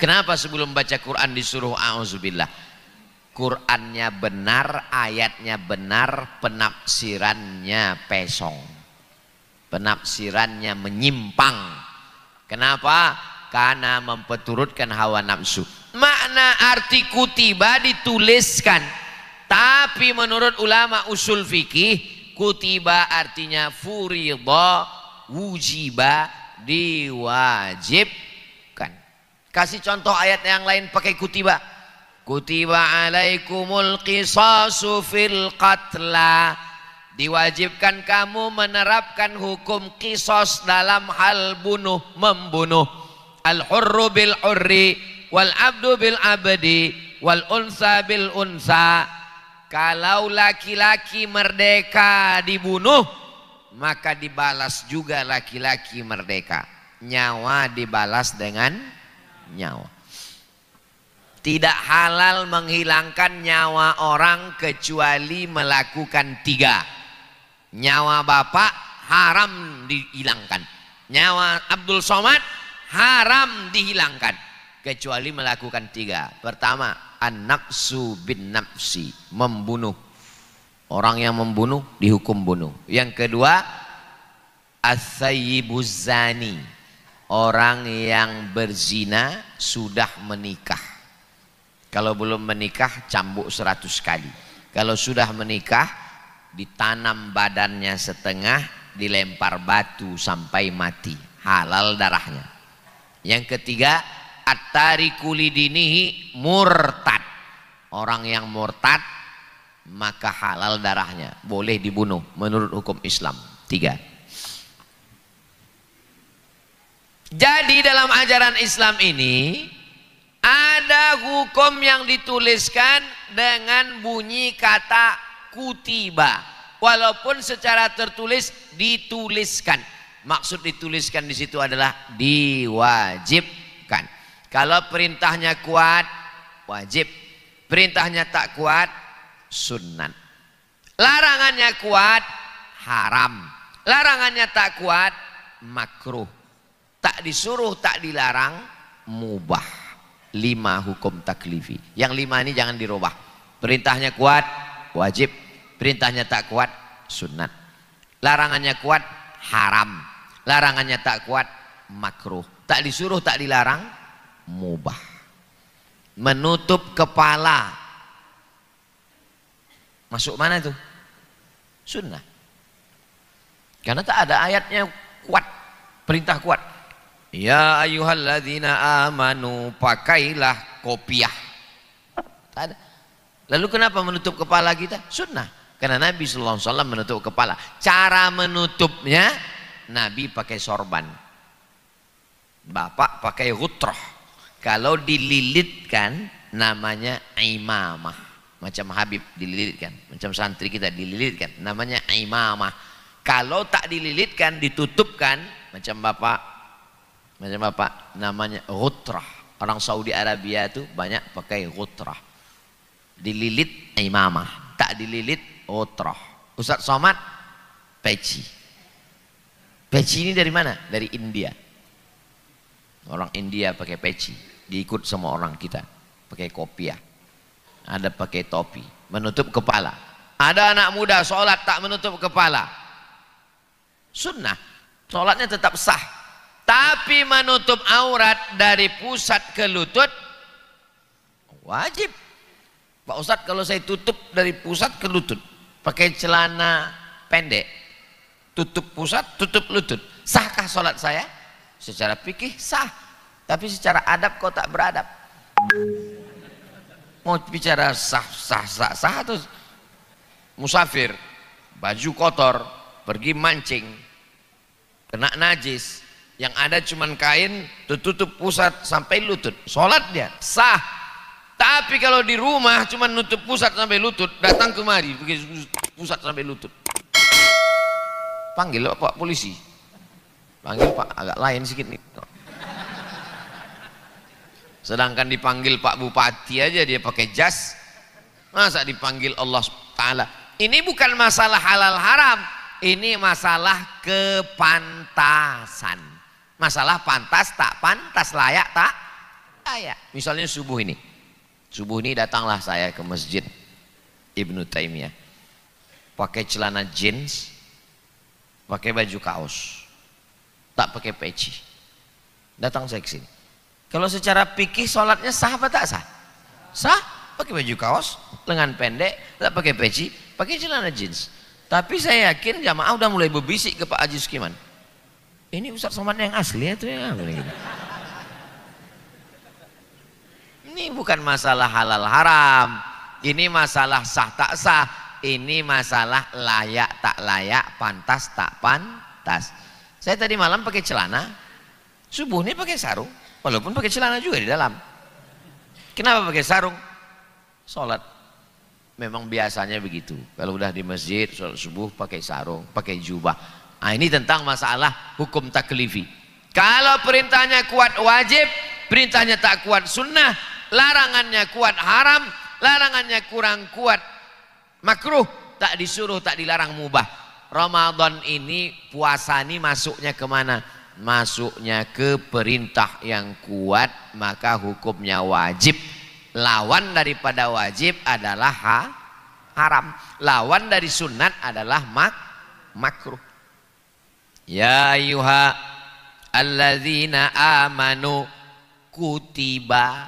Kenapa sebelum baca Quran disuruh auzubillah? Qurannya benar, ayatnya benar, penafsirannya pesong. Penafsirannya menyimpang. Kenapa? Karena mempeturutkan hawa nafsu. Makna arti kutiba dituliskan. Tapi menurut ulama usul fikih Kutiba artinya furidha, wujiba diwajibkan. Kasih contoh ayat yang lain pakai kutiba. Kutiba alaikumul qisasu fil qatla. Diwajibkan kamu menerapkan hukum kisos dalam hal bunuh membunuh. Al-hurru bil-hurri wal abdu bil abdi wal unsa bil unsa kalau laki-laki merdeka dibunuh, maka dibalas juga laki-laki merdeka. Nyawa dibalas dengan nyawa. Tidak halal menghilangkan nyawa orang kecuali melakukan tiga. Nyawa bapak haram dihilangkan. Nyawa Abdul Somad haram dihilangkan kecuali melakukan tiga. Pertama, anak subin bin nafsi, membunuh. Orang yang membunuh dihukum bunuh. Yang kedua, as orang yang berzina sudah menikah. Kalau belum menikah cambuk seratus kali. Kalau sudah menikah ditanam badannya setengah, dilempar batu sampai mati. Halal darahnya. Yang ketiga, at kulidinihi murtad. Orang yang murtad maka halal darahnya, boleh dibunuh menurut hukum Islam. Tiga. Jadi dalam ajaran Islam ini ada hukum yang dituliskan dengan bunyi kata kutiba walaupun secara tertulis dituliskan maksud dituliskan di situ adalah diwajib kalau perintahnya kuat, wajib. Perintahnya tak kuat, sunat. Larangannya kuat, haram. Larangannya tak kuat, makruh. Tak disuruh, tak dilarang, mubah. Lima hukum taklifi. Yang lima ini jangan dirubah. Perintahnya kuat, wajib. Perintahnya tak kuat, sunat. Larangannya kuat, haram. Larangannya tak kuat, makruh. Tak disuruh, tak dilarang, mubah. Menutup kepala. Masuk mana itu Sunnah. Karena tak ada ayatnya kuat, perintah kuat. Ya ayuhalladzina amanu pakailah kopiah. Tak ada. Lalu kenapa menutup kepala kita? Sunnah. Karena Nabi sallallahu alaihi wasallam menutup kepala. Cara menutupnya Nabi pakai sorban. Bapak pakai hutroh kalau dililitkan namanya imamah. Macam Habib dililitkan, macam santri kita dililitkan, namanya imamah. Kalau tak dililitkan, ditutupkan, macam bapak, macam bapak, namanya ghutrah. Orang Saudi Arabia itu banyak pakai ghutrah. Dililit imamah, tak dililit ghutrah. Ustaz Somad, peci. Peci ini dari mana? Dari India. Orang India pakai peci diikut semua orang kita pakai kopiah ya. ada pakai topi menutup kepala ada anak muda sholat tak menutup kepala sunnah sholatnya tetap sah tapi menutup aurat dari pusat ke lutut wajib Pak Ustadz kalau saya tutup dari pusat ke lutut pakai celana pendek tutup pusat tutup lutut sahkah sholat saya secara pikir sah tapi secara adab kau tak beradab. Mau bicara sah sah sah sah atau musafir, baju kotor, pergi mancing, kena najis, yang ada cuman kain tutup pusat sampai lutut. Sholat dia sah. Tapi kalau di rumah cuma nutup pusat sampai lutut, datang kemari pusat sampai lutut. Panggil Pak polisi. Panggil Pak agak lain sedikit nih. Sedangkan dipanggil Pak Bupati aja dia pakai jas. Masa dipanggil Allah Taala. Ini bukan masalah halal haram, ini masalah kepantasan. Masalah pantas tak pantas, layak tak layak. Misalnya subuh ini. Subuh ini datanglah saya ke masjid Ibnu Taimiyah. Pakai celana jeans, pakai baju kaos. Tak pakai peci. Datang saya ke sini kalau secara pikir sholatnya sah apa tak sah? Sah, pakai baju kaos, lengan pendek, tak pakai peci, pakai celana jeans. Tapi saya yakin jamaah udah mulai berbisik ke Pak Haji Sukiman. Ini Ustaz Somad yang asli atau yang Ini bukan masalah halal haram. Ini masalah sah tak sah. Ini masalah layak tak layak, pantas tak pantas. Saya tadi malam pakai celana, subuh ini pakai sarung. Walaupun pakai celana juga di dalam. Kenapa pakai sarung? Sholat. Memang biasanya begitu. Kalau udah di masjid, sholat subuh pakai sarung, pakai jubah. Nah, ini tentang masalah hukum taklifi. Kalau perintahnya kuat wajib, perintahnya tak kuat sunnah, larangannya kuat haram, larangannya kurang kuat makruh, tak disuruh, tak dilarang mubah. Ramadan ini puasa ini masuknya kemana? masuknya ke perintah yang kuat maka hukumnya wajib lawan daripada wajib adalah ha, haram lawan dari sunat adalah mak makruh ya ayuha alladzina amanu kutiba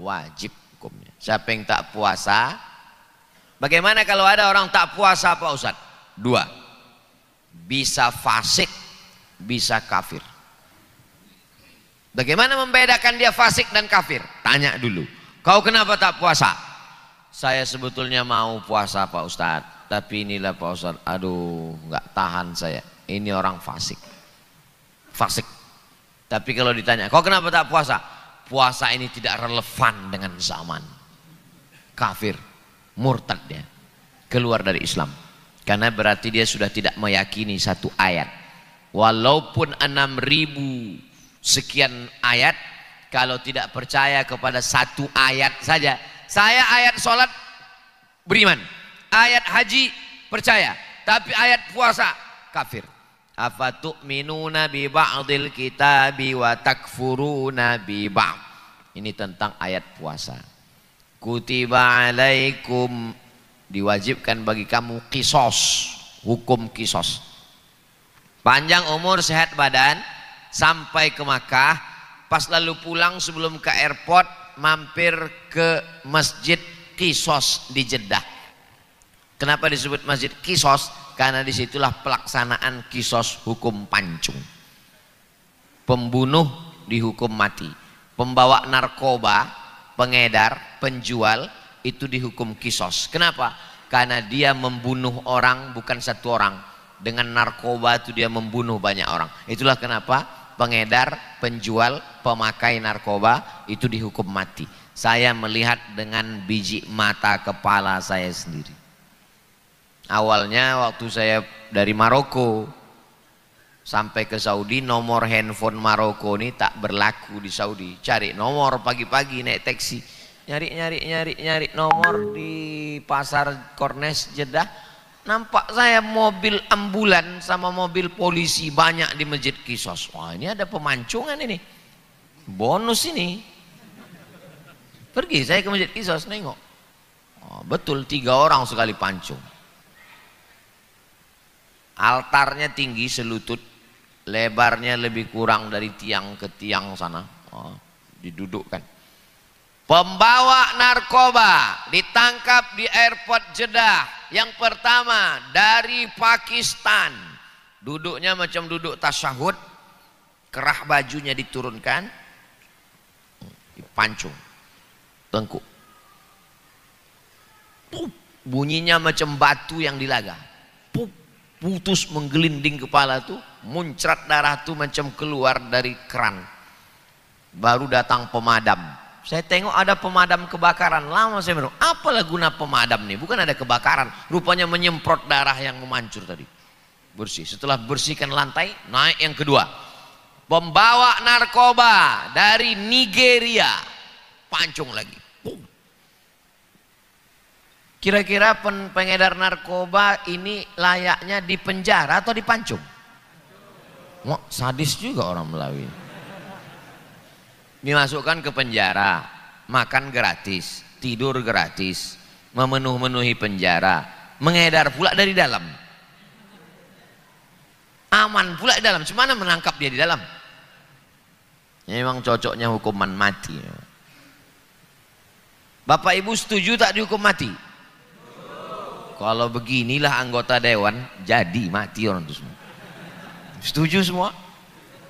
wajib hukumnya siapa yang tak puasa bagaimana kalau ada orang tak puasa Pak Ustaz dua bisa fasik bisa kafir Bagaimana membedakan dia fasik dan kafir? Tanya dulu. Kau kenapa tak puasa? Saya sebetulnya mau puasa Pak Ustadz. Tapi inilah Pak Ustadz. Aduh nggak tahan saya. Ini orang fasik. Fasik. Tapi kalau ditanya, kau kenapa tak puasa? Puasa ini tidak relevan dengan zaman. Kafir. Murtad dia. Keluar dari Islam. Karena berarti dia sudah tidak meyakini satu ayat. Walaupun enam ribu sekian ayat kalau tidak percaya kepada satu ayat saja saya ayat sholat beriman ayat haji percaya tapi ayat puasa kafir afatu'minuna bi ba'dil kitabi wa takfuruna bi ba'd ini tentang ayat puasa kutiba alaikum diwajibkan bagi kamu kisos hukum kisos panjang umur sehat badan sampai ke Makkah pas lalu pulang sebelum ke airport mampir ke Masjid Kisos di Jeddah kenapa disebut Masjid Kisos karena disitulah pelaksanaan Kisos hukum pancung pembunuh dihukum mati pembawa narkoba pengedar penjual itu dihukum Kisos kenapa karena dia membunuh orang bukan satu orang dengan narkoba itu dia membunuh banyak orang. Itulah kenapa pengedar, penjual, pemakai narkoba itu dihukum mati. Saya melihat dengan biji mata kepala saya sendiri. Awalnya waktu saya dari Maroko sampai ke Saudi nomor handphone Maroko ini tak berlaku di Saudi. Cari nomor pagi-pagi naik taksi. Nyari nyari nyari nyari nomor di pasar Kornes Jeddah nampak saya mobil ambulan sama mobil polisi banyak di masjid kisos wah ini ada pemancungan ini bonus ini pergi saya ke masjid kisos nengok oh, betul tiga orang sekali pancung altarnya tinggi selutut lebarnya lebih kurang dari tiang ke tiang sana oh, didudukkan Pembawa narkoba ditangkap di airport Jeddah. Yang pertama dari Pakistan. Duduknya macam duduk tasyahud. Kerah bajunya diturunkan. Dipancung. Tengkuk. Pup, bunyinya macam batu yang dilaga. Pup, putus menggelinding kepala tuh. Muncrat darah tuh macam keluar dari keran. Baru datang pemadam saya tengok ada pemadam kebakaran. Lama saya bilang, apalah guna pemadam nih? Bukan ada kebakaran. Rupanya menyemprot darah yang memancur tadi. Bersih. Setelah bersihkan lantai, naik yang kedua. Pembawa narkoba dari Nigeria. Pancung lagi. Kira-kira pengedar narkoba ini layaknya dipenjara atau dipancung? Wah, sadis juga orang melalui dimasukkan ke penjara, makan gratis, tidur gratis, memenuh-menuhi penjara, mengedar pula dari dalam. Aman pula di dalam, cuman menangkap dia di dalam. Memang cocoknya hukuman mati. Bapak Ibu setuju tak dihukum mati? Kalau beginilah anggota dewan, jadi mati orang itu semua. Setuju semua?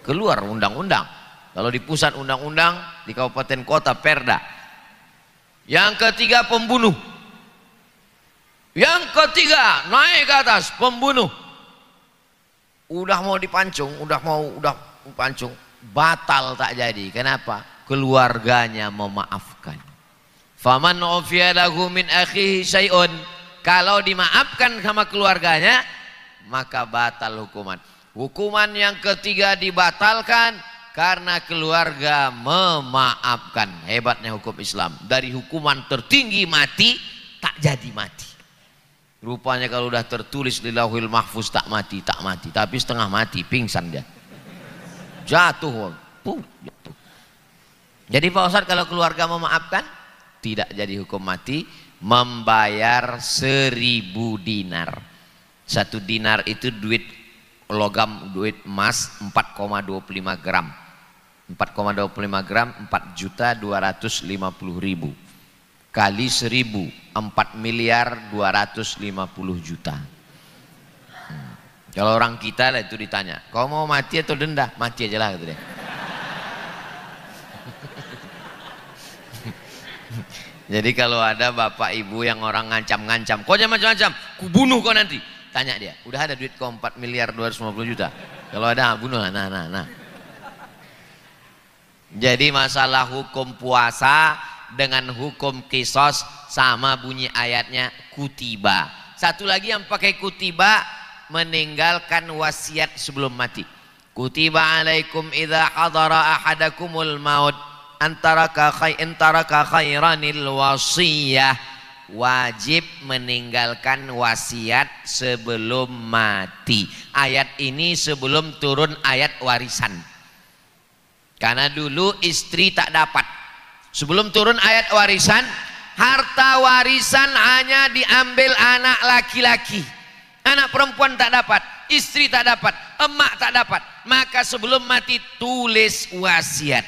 Keluar undang-undang kalau di pusat undang-undang, di kabupaten kota perda. Yang ketiga pembunuh. Yang ketiga naik ke atas pembunuh. Udah mau dipancung, udah mau udah pancung, batal tak jadi. Kenapa? Keluarganya memaafkan. Faman lahu min akhihi syai'un. Kalau dimaafkan sama keluarganya, maka batal hukuman. Hukuman yang ketiga dibatalkan, karena keluarga memaafkan. Hebatnya hukum Islam. Dari hukuman tertinggi mati, tak jadi mati. Rupanya kalau sudah tertulis di lauhil mahfuz tak mati, tak mati. Tapi setengah mati, pingsan dia. Jatuh. Puh, jatuh. Jadi Pak Ustadz kalau keluarga memaafkan, tidak jadi hukum mati, membayar seribu dinar. Satu dinar itu duit logam duit emas 4,25 gram. 4,25 gram 4 juta 250 ribu kali 1000 4 miliar 250 juta hmm. kalau orang kita lah itu ditanya kau mau mati atau denda mati aja lah gitu deh jadi kalau ada bapak ibu yang orang ngancam-ngancam kau jangan macam-macam ku bunuh kau nanti tanya dia udah ada duit kau 4 miliar 250 juta kalau ada ah, bunuh lah nah nah nah jadi masalah hukum puasa dengan hukum kisos sama bunyi ayatnya kutiba. Satu lagi yang pakai kutiba meninggalkan wasiat sebelum mati. Kutiba alaikum idha hadara ahadakumul maut antara kakai antara kakai ranil wasiyah wajib meninggalkan wasiat sebelum mati. Ayat ini sebelum turun ayat warisan. Karena dulu istri tak dapat. Sebelum turun ayat warisan, harta warisan hanya diambil anak laki-laki. Anak perempuan tak dapat, istri tak dapat, emak tak dapat. Maka sebelum mati tulis wasiat.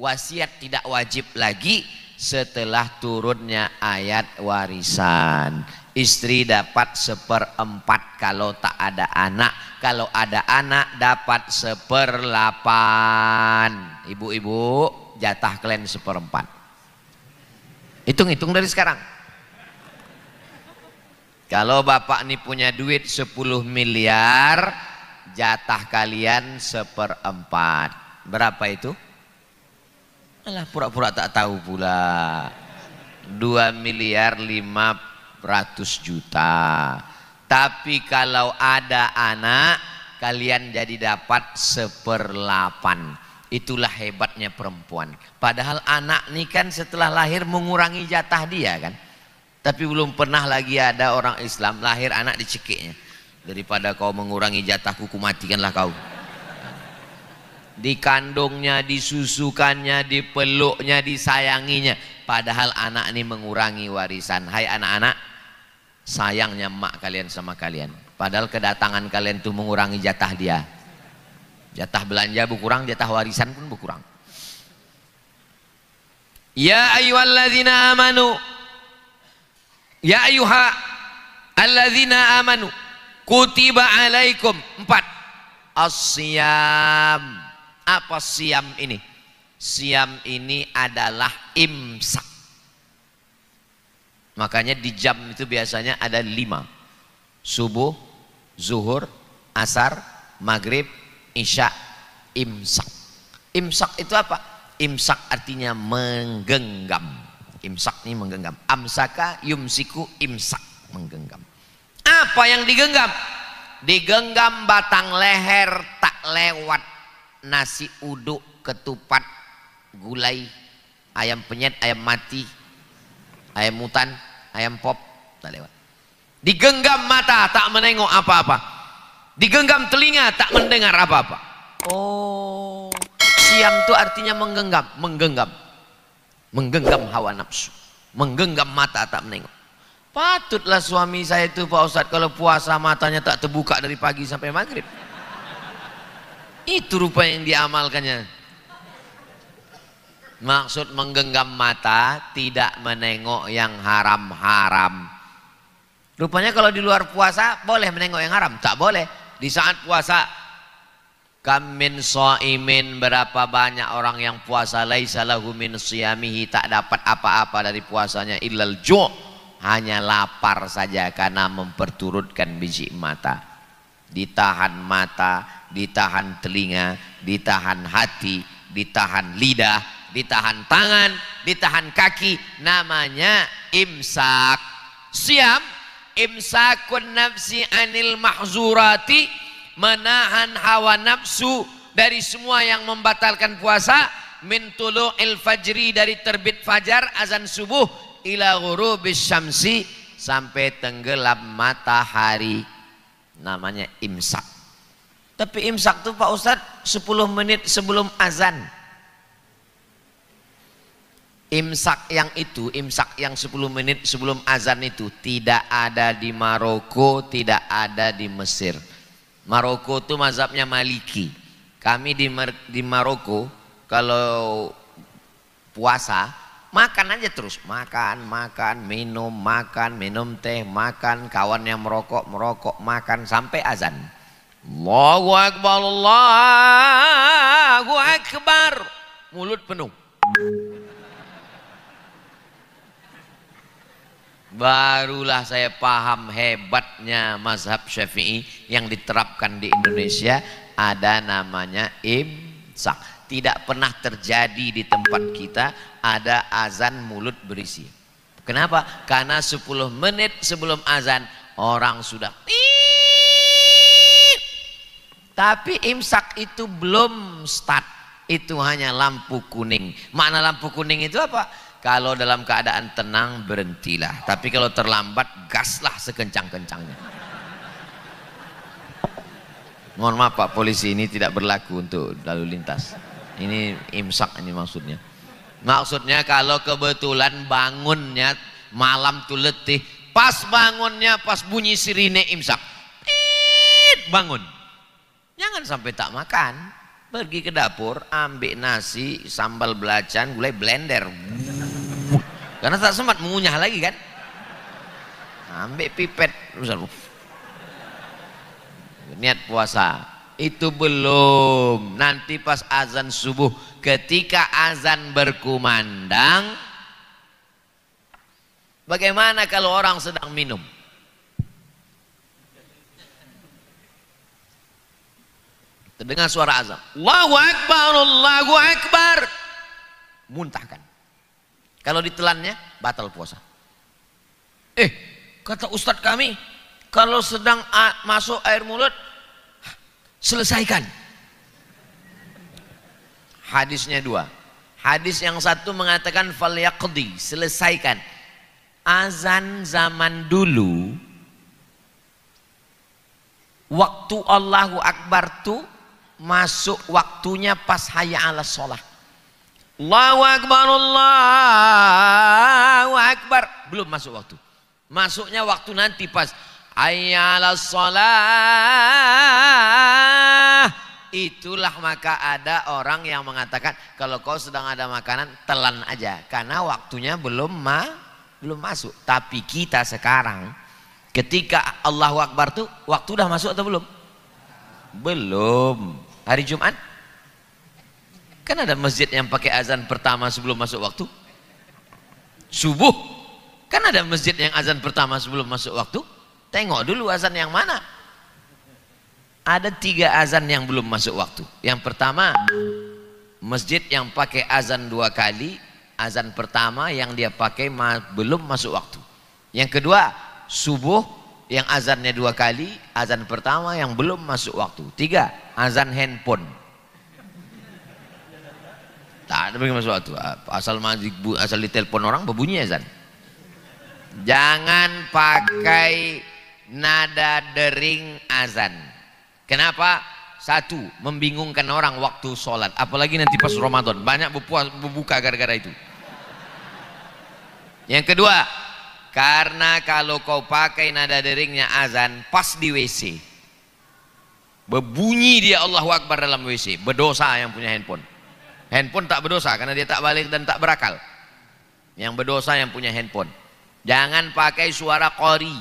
Wasiat tidak wajib lagi setelah turunnya ayat warisan. Istri dapat seperempat kalau tak ada anak. Kalau ada anak dapat seperlapan. Ibu-ibu jatah kalian seperempat. Hitung-hitung dari sekarang. Kalau bapak ini punya duit 10 miliar, jatah kalian seperempat. Berapa itu? Alah pura-pura tak tahu pula. 2 miliar 50 ratus juta. Tapi kalau ada anak, kalian jadi dapat seperlapan. Itulah hebatnya perempuan. Padahal anak ini kan setelah lahir mengurangi jatah dia kan. Tapi belum pernah lagi ada orang Islam lahir anak dicekiknya. Daripada kau mengurangi jatahku, kumatikanlah kau dikandungnya, disusukannya, dipeluknya, disayanginya. Padahal anak ini mengurangi warisan. Hai anak-anak, sayangnya mak kalian sama kalian padahal kedatangan kalian tuh mengurangi jatah dia jatah belanja berkurang jatah warisan pun berkurang ya ayyuhalladzina amanu ya ayyuha alladzina amanu kutiba alaikum empat asyam apa siam ini siam ini adalah imsak Makanya di jam itu biasanya ada lima. Subuh, zuhur, asar, maghrib, isya, imsak. Imsak itu apa? Imsak artinya menggenggam. Imsak ini menggenggam. Amsaka yumsiku imsak. Menggenggam. Apa yang digenggam? Digenggam batang leher tak lewat. Nasi uduk, ketupat, gulai, ayam penyet, ayam mati, ayam mutan, ayam pop tak lewat digenggam mata tak menengok apa-apa digenggam telinga tak mendengar apa-apa oh siam itu artinya menggenggam menggenggam menggenggam hawa nafsu menggenggam mata tak menengok patutlah suami saya itu Pak Ustadz kalau puasa matanya tak terbuka dari pagi sampai maghrib itu rupa yang diamalkannya Maksud menggenggam mata, tidak menengok yang haram-haram. Rupanya kalau di luar puasa boleh menengok yang haram, tak boleh. Di saat puasa kamin soimin berapa banyak orang yang puasa laisa lahu min siyamihi tak dapat apa-apa dari puasanya illal ju' hanya lapar saja karena memperturutkan biji mata ditahan mata ditahan telinga ditahan hati ditahan lidah ditahan tangan, ditahan kaki, namanya imsak. Siam, imsakun nafsi anil mahzurati, menahan hawa nafsu dari semua yang membatalkan puasa, min tulu'il fajri dari terbit fajar, azan subuh, ila ghurubis syamsi, sampai tenggelam matahari. Namanya imsak. Tapi imsak tuh Pak Ustadz 10 menit sebelum azan. Imsak yang itu, imsak yang 10 menit sebelum azan itu tidak ada di Maroko, tidak ada di Mesir. Maroko itu mazhabnya Maliki. Kami di, Mar di Maroko kalau puasa makan aja terus, makan, makan, minum, makan, minum teh, makan, kawan yang merokok, merokok, makan sampai azan. Allahu Akbar, Allahu Akbar. Mulut penuh. Barulah saya paham hebatnya mazhab syafi'i yang diterapkan di Indonesia ada namanya imsak. Tidak pernah terjadi di tempat kita ada azan mulut berisi. Kenapa? Karena 10 menit sebelum azan orang sudah tapi imsak itu belum start itu hanya lampu kuning makna lampu kuning itu apa kalau dalam keadaan tenang berhentilah. Tapi kalau terlambat gaslah sekencang-kencangnya. Mohon maaf Pak polisi ini tidak berlaku untuk lalu lintas. Ini imsak ini maksudnya. Maksudnya kalau kebetulan bangunnya malam tuh letih, pas bangunnya pas bunyi sirine imsak. Tit, bangun. Jangan sampai tak makan pergi ke dapur ambil nasi sambal belacan mulai blender karena tak sempat mengunyah lagi kan ambil pipet niat puasa itu belum nanti pas azan subuh ketika azan berkumandang bagaimana kalau orang sedang minum Terdengar suara azam. Allahu Akbar, Allahu Akbar. Muntahkan. Kalau ditelannya, batal puasa. Eh, kata ustadz kami, kalau sedang masuk air mulut, selesaikan. Hadisnya dua. Hadis yang satu mengatakan fal selesaikan. Azan zaman dulu waktu Allahu Akbar tuh masuk waktunya pas haya ala sholat. Allahu Akbar Allahu Akbar belum masuk waktu masuknya waktu nanti pas haya ala sholat. itulah maka ada orang yang mengatakan kalau kau sedang ada makanan telan aja karena waktunya belum ma belum masuk tapi kita sekarang ketika Allahu Akbar tuh waktu udah masuk atau belum belum Hari Jumat? Kan ada masjid yang pakai azan pertama sebelum masuk waktu. Subuh. Kan ada masjid yang azan pertama sebelum masuk waktu. Tengok dulu azan yang mana. Ada tiga azan yang belum masuk waktu. Yang pertama, masjid yang pakai azan dua kali. Azan pertama yang dia pakai ma belum masuk waktu. Yang kedua, subuh yang azannya dua kali, azan pertama yang belum masuk waktu. Tiga, azan handphone. Tak ada bagaimana masuk waktu. Ah, asal asal ditelepon orang berbunyi azan. Jangan pakai nada dering azan. Kenapa? Satu, membingungkan orang waktu sholat. Apalagi nanti pas Ramadan. Banyak berbuka gara-gara itu. Yang kedua, karena kalau kau pakai nada deringnya azan pas di WC. Berbunyi dia Allah Akbar dalam WC. Berdosa yang punya handphone. Handphone tak berdosa karena dia tak balik dan tak berakal. Yang berdosa yang punya handphone. Jangan pakai suara qori.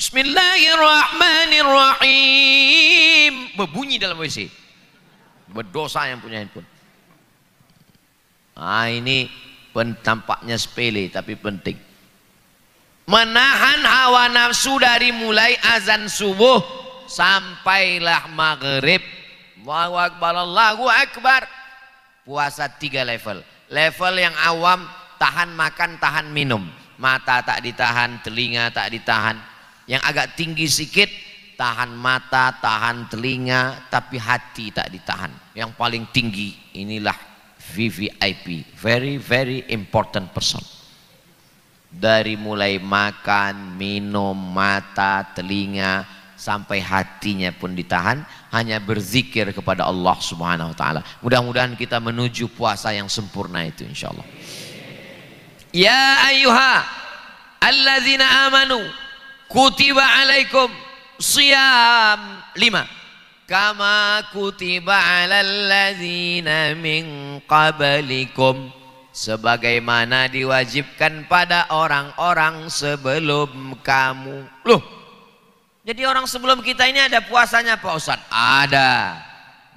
Bismillahirrahmanirrahim. Berbunyi dalam WC. Berdosa yang punya handphone. Ah ini tampaknya sepele tapi penting menahan hawa nafsu dari mulai azan subuh sampailah maghrib Allahu akbar Allahu akbar puasa tiga level level yang awam tahan makan tahan minum mata tak ditahan telinga tak ditahan yang agak tinggi sikit tahan mata tahan telinga tapi hati tak ditahan yang paling tinggi inilah VVIP very very important person dari mulai makan, minum, mata, telinga sampai hatinya pun ditahan hanya berzikir kepada Allah Subhanahu wa taala. Mudah-mudahan kita menuju puasa yang sempurna itu insyaallah. Ya ayyuha alladzina amanu kutiba alaikum siyam lima kama kutiba alal ladzina min qablikum sebagaimana diwajibkan pada orang-orang sebelum kamu. Loh, jadi orang sebelum kita ini ada puasanya Pak Ustadz? Ada.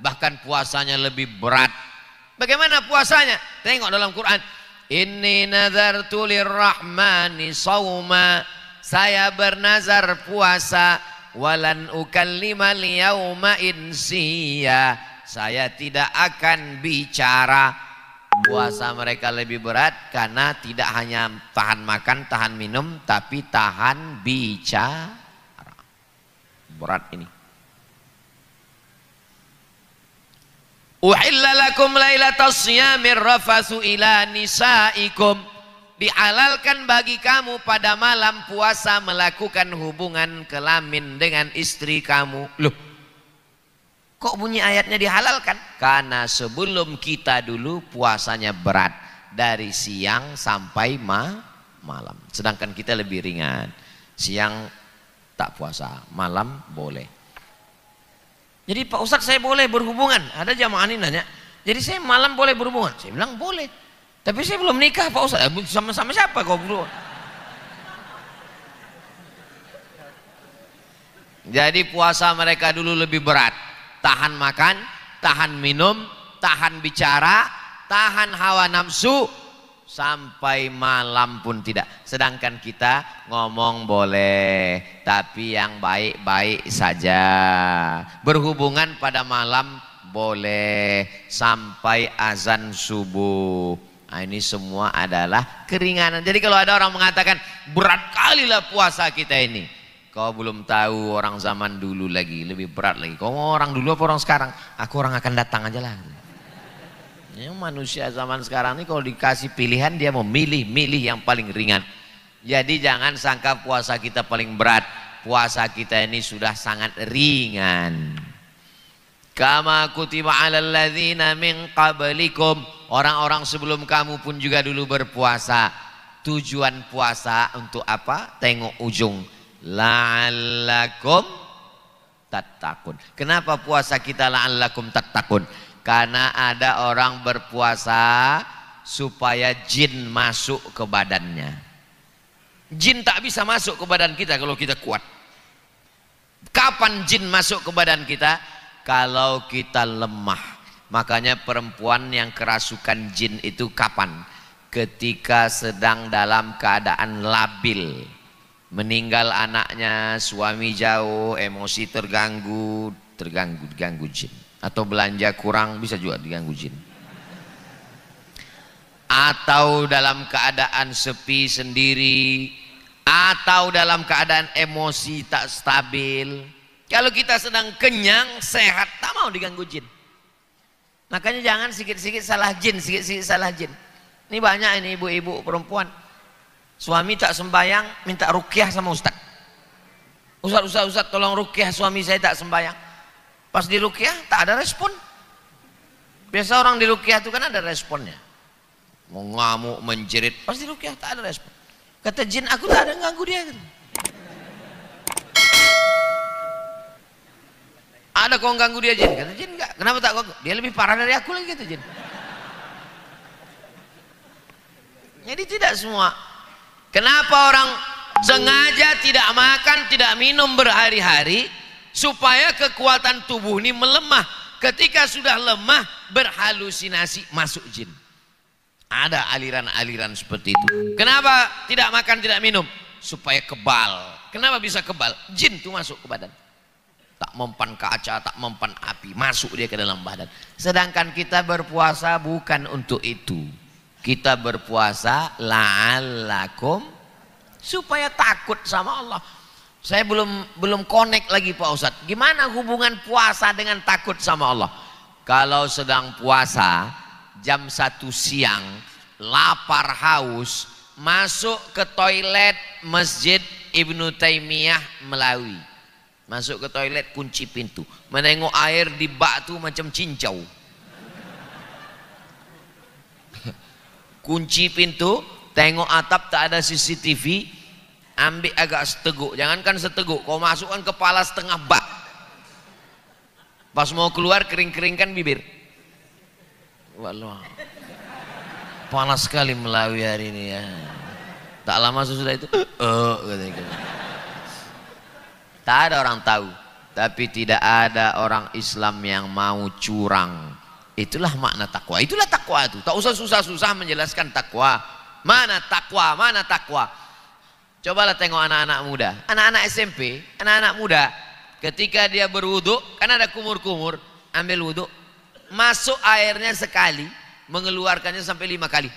Bahkan puasanya lebih berat. Bagaimana puasanya? Tengok dalam Quran. Inni nazartu rahmani sauma. Saya bernazar puasa. Walan lima yauma insiya. Saya tidak akan bicara Puasa mereka lebih berat karena tidak hanya tahan makan, tahan minum, tapi tahan bicara. Berat ini. Uhillalakum lailatas siyamir rafasu ila nisaikum. Dialalkan bagi kamu pada malam puasa melakukan hubungan kelamin dengan istri kamu. Loh, Kok bunyi ayatnya dihalalkan? Karena sebelum kita dulu puasanya berat dari siang sampai ma malam. Sedangkan kita lebih ringan. Siang tak puasa, malam boleh. Jadi Pak Ustaz saya boleh berhubungan. Ada jamaah ini nanya, jadi saya malam boleh berhubungan. Saya bilang boleh. Tapi saya belum nikah Pak Ustaz. Eh, Sama-sama siapa kau bro? Jadi puasa mereka dulu lebih berat tahan makan, tahan minum, tahan bicara, tahan hawa nafsu sampai malam pun tidak. Sedangkan kita ngomong boleh, tapi yang baik-baik saja. Berhubungan pada malam boleh sampai azan subuh. Nah, ini semua adalah keringanan. Jadi kalau ada orang mengatakan berat kali lah puasa kita ini. Kau belum tahu orang zaman dulu lagi, lebih berat lagi. Kau mau orang dulu apa orang sekarang? Aku orang akan datang aja lah. Ya, manusia zaman sekarang ini kalau dikasih pilihan dia memilih-milih yang paling ringan. Jadi jangan sangka puasa kita paling berat. Puasa kita ini sudah sangat ringan. Kama kutiba ala ladzina min qablikum. Orang-orang sebelum kamu pun juga dulu berpuasa. Tujuan puasa untuk apa? Tengok ujung la'allakum tattaqun. Kenapa puasa kita la'allakum tattaqun? Karena ada orang berpuasa supaya jin masuk ke badannya. Jin tak bisa masuk ke badan kita kalau kita kuat. Kapan jin masuk ke badan kita? Kalau kita lemah. Makanya perempuan yang kerasukan jin itu kapan? Ketika sedang dalam keadaan labil meninggal anaknya, suami jauh, emosi terganggu, terganggu, diganggu jin. Atau belanja kurang bisa juga diganggu jin. Atau dalam keadaan sepi sendiri, atau dalam keadaan emosi tak stabil. Kalau kita sedang kenyang, sehat, tak mau diganggu jin. Makanya jangan sikit-sikit salah jin, sikit-sikit salah jin. Ini banyak ini ibu-ibu perempuan Suami tak sembahyang, minta rukyah sama ustaz. Ustaz, ustaz, ustaz, tolong rukyah suami saya tak sembahyang. Pas di rukyah, tak ada respon. Biasa orang di rukyah itu kan ada responnya. Mau ngamuk, menjerit, pas di rukyah tak ada respon. Kata jin, aku tak ada ganggu dia. Ada kau ganggu dia jin? Kata jin enggak. Kenapa tak ganggu? Dia lebih parah dari aku lagi kata jin. Jadi tidak semua Kenapa orang sengaja tidak makan, tidak minum berhari-hari supaya kekuatan tubuh ini melemah. Ketika sudah lemah berhalusinasi masuk jin. Ada aliran-aliran seperti itu. Kenapa tidak makan, tidak minum? Supaya kebal. Kenapa bisa kebal? Jin itu masuk ke badan. Tak mempan kaca, tak mempan api. Masuk dia ke dalam badan. Sedangkan kita berpuasa bukan untuk itu. Kita berpuasa la'allakum supaya takut sama Allah. Saya belum belum connect lagi Pak Ustadz. Gimana hubungan puasa dengan takut sama Allah? Kalau sedang puasa jam satu siang lapar haus masuk ke toilet masjid Ibnu Taimiyah Melawi masuk ke toilet kunci pintu menengok air di bak tuh macam cincau kunci pintu, tengok atap tak ada CCTV, ambil agak seteguk, jangankan seteguk, kau masukkan kepala setengah bak. Pas mau keluar kering-keringkan bibir. Walau panas sekali Melawi hari ini ya. Tak lama sesudah itu, oh, gitu. Tak ada orang tahu, tapi tidak ada orang Islam yang mau curang Itulah makna takwa. Itulah takwa itu. Tak usah susah-susah menjelaskan takwa. Mana takwa? Mana takwa? Cobalah tengok anak-anak muda. Anak-anak SMP, anak-anak muda ketika dia berwuduk kan ada kumur-kumur, ambil wuduk masuk airnya sekali, mengeluarkannya sampai lima kali.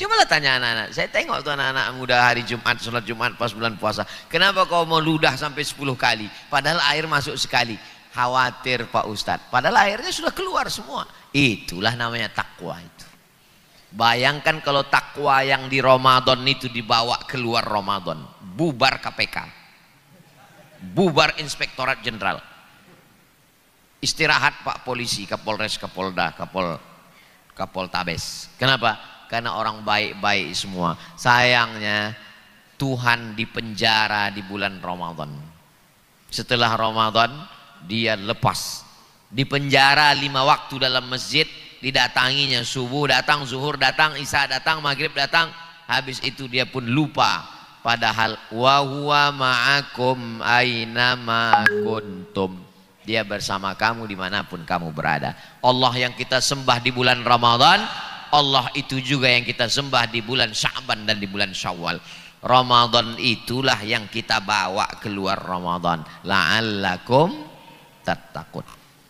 Cobalah tanya anak-anak. Saya tengok tuh anak-anak muda hari Jumat, sholat Jumat pas bulan puasa. Kenapa kau mau ludah sampai sepuluh kali? Padahal air masuk sekali khawatir Pak Ustadz. Padahal akhirnya sudah keluar semua. Itulah namanya takwa itu. Bayangkan kalau takwa yang di Ramadan itu dibawa keluar Ramadan. Bubar KPK. Bubar Inspektorat Jenderal. Istirahat Pak Polisi, Kapolres, Kapolda, Kapol, Kapoltabes. Kenapa? Karena orang baik-baik semua. Sayangnya Tuhan dipenjara di bulan Ramadan. Setelah Ramadan, dia lepas. Di penjara lima waktu dalam masjid, didatanginya subuh datang, zuhur datang, isya datang, maghrib datang. Habis itu dia pun lupa. Padahal wahuwa ma'akum aina kuntum. Dia bersama kamu dimanapun kamu berada. Allah yang kita sembah di bulan Ramadan, Allah itu juga yang kita sembah di bulan Sya'ban dan di bulan Syawal. Ramadan itulah yang kita bawa keluar Ramadan. La'allakum tattaqun.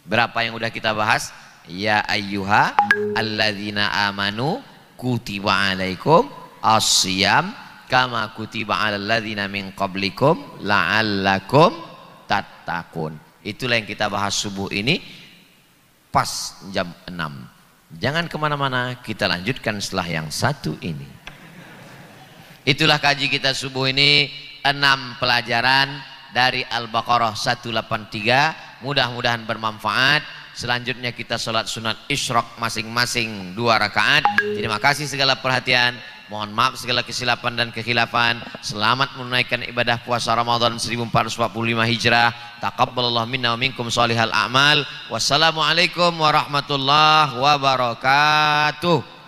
Berapa yang udah kita bahas? Ya ayyuha alladzina amanu kutiba alaikum asyam kama kutiba alal ladzina min qablikum la'allakum tattaqun. Itulah yang kita bahas subuh ini pas jam 6. Jangan kemana-mana, kita lanjutkan setelah yang satu ini. Itulah kaji kita subuh ini, enam pelajaran dari Al-Baqarah 183 mudah-mudahan bermanfaat selanjutnya kita sholat sunat isyrok masing-masing dua rakaat terima kasih segala perhatian mohon maaf segala kesilapan dan kekhilafan selamat menunaikan ibadah puasa Ramadan 1445 Hijrah Taqabbalallahu minna wa minkum salihal a'mal wassalamualaikum warahmatullahi wabarakatuh